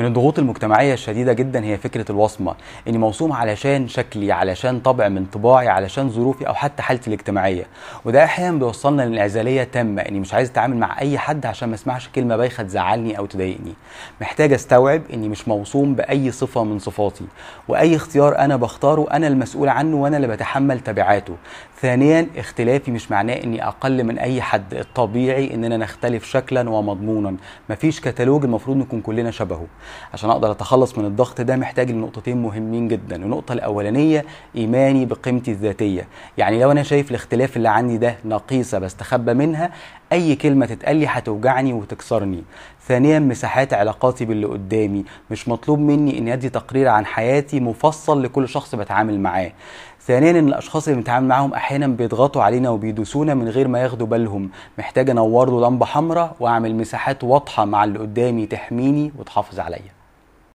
من الضغوط المجتمعيه الشديده جدا هي فكره الوصمه اني موصوم علشان شكلي علشان طبع من طباعي علشان ظروفي او حتى حالتي الاجتماعيه وده احيانا بيوصلنا للانعزاليه تامه اني مش عايز اتعامل مع اي حد عشان ما اسمعش كلمه بايخه تزعلني او تضايقني محتاج استوعب اني مش موصوم باي صفه من صفاتي واي اختيار انا بختاره انا المسؤول عنه وانا اللي بتحمل تبعاته ثانيا اختلافي مش معناه اني اقل من اي حد الطبيعي اننا نختلف شكلا ومضمونا مفيش كتالوج المفروض نكون كلنا شبهه عشان اقدر اتخلص من الضغط ده محتاج لنقطتين مهمين جدا النقطه الاولانيه ايماني بقيمتي الذاتيه يعني لو انا شايف الاختلاف اللي عندي ده نقيصه بستخبى منها اي كلمه تتقال لي هتوجعني وتكسرني ثانيا مساحات علاقاتي باللي قدامي مش مطلوب مني اني ادي تقرير عن حياتي مفصل لكل شخص بتعامل معاه ثانيا ان الاشخاص اللي بنتعامل معاهم احيانا بيضغطوا علينا وبيدوسونا من غير ما ياخدوا بالهم محتاج انور له لمبه حمراء واعمل مساحات واضحه مع اللي قدامي تحميني وتحافظ عليا